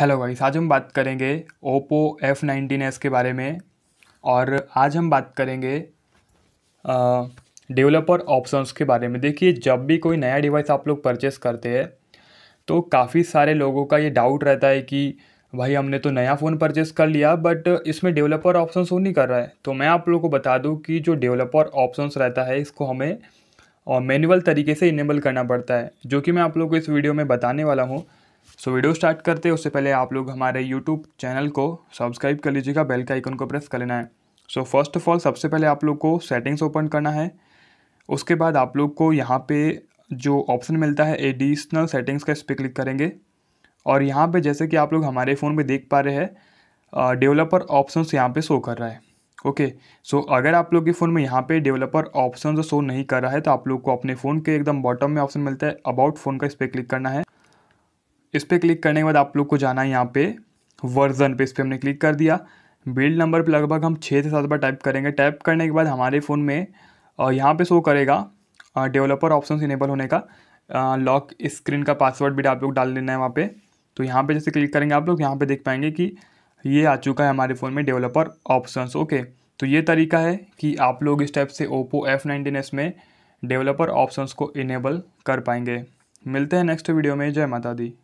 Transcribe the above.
hello भाई आज हम बात करेंगे ओप्पो एफ नाइनटीन एस के बारे में और आज हम बात करेंगे डेवलपर ऑप्शंस के बारे में देखिए जब भी कोई नया डिवाइस आप लोग परचेस करते हैं तो काफ़ी सारे लोगों का ये डाउट रहता है कि भाई हमने तो नया फ़ोन परचेस कर लिया बट इसमें डेवलपर ऑप्शन वो नहीं कर रहा है तो मैं आप लोगों को बता दूँ कि जो डेवलपर ऑप्शंस रहता है इसको हमें मैनुअल तरीके से इनेबल करना पड़ता है जो कि मैं आप लोग को इस वीडियो में बताने वाला हूँ सो वीडियो स्टार्ट करते हैं उससे पहले आप लोग हमारे यूट्यूब चैनल को सब्सक्राइब कर लीजिएगा बेल का आइकन को प्रेस कर लेना है सो फर्स्ट ऑफ ऑल सबसे पहले आप लोग को सेटिंग्स ओपन करना है उसके बाद आप लोग को यहाँ पे जो ऑप्शन मिलता है एडिशनल सेटिंग्स का इस पर क्लिक करेंगे और यहाँ पे जैसे कि आप लोग हमारे फ़ोन में देख पा रहे हैं डेवलपर ऑप्शंस यहाँ पे शो कर रहा है ओके okay, सो so अगर आप लोग के फ़ोन में यहाँ पे डेवलपर ऑप्शन शो नहीं कर रहा है तो आप लोग को अपने फ़ोन के एकदम बॉटम में ऑप्शन मिलता है अबाउट फ़ोन का इस पर क्लिक करना है इस पर क्लिक करने के बाद आप लोग को जाना है यहाँ पे वर्जन पे इस पर हमने क्लिक कर दिया बिल्ड नंबर पे लगभग हम छः से सात बार टाइप करेंगे टाइप करने के बाद हमारे फ़ोन में यहाँ पे शो करेगा डेवलपर ऑप्शन इनेबल होने का लॉक स्क्रीन का पासवर्ड भी आप लोग डाल देना है वहाँ पर तो यहाँ पर जैसे क्लिक करेंगे आप लोग यहाँ पर देख पाएंगे कि ये आ चुका है हमारे फ़ोन में डेवलपर ऑप्शन ओके तो ये तरीका है कि आप लोग इस टाइप से ओप्पो एफ नाइनटीन एस में डेवलपर ऑप्शंस को इनेबल कर पाएंगे मिलते हैं नेक्स्ट वीडियो में जय माता दी